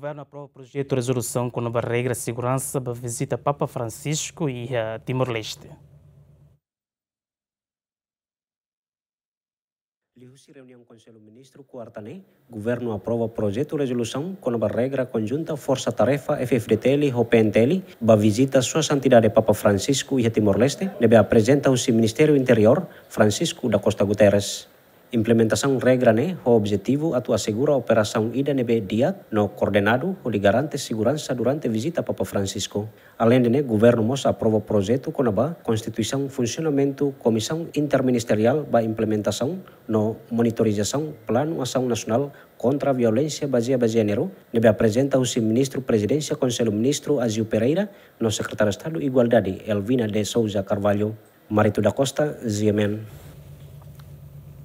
governo aprova o projeto de resolução com nova regra de segurança para visita Papa Francisco e eh, Timor-Leste. Liu-se reunião Conselho Ministro Quartané, Governo aprova projeto de resolução com a regra conjunta Força Tarefa FFDTL e OpenTL para visita Sua Santidade Papa Francisco e Timor-Leste, deve apresentar o Ministério Interior Francisco da Costa Guterres. Implementação regra né, o objetivo atu assegura a operação ida nebe diat no coordenado o garante segurança durante visita a Papa Francisco. Além de né, governo mos aprova projeto com a constituição funcionamento comissão interministerial para implementação no monitorização plano ação nacional contra a violência baseada em gênero. Nebe apresenta o ministro presidência conselho ministro Azio Pereira no secretário de Estado Igualdade Elvina de Souza Carvalho. Marito da Costa, Ziemen.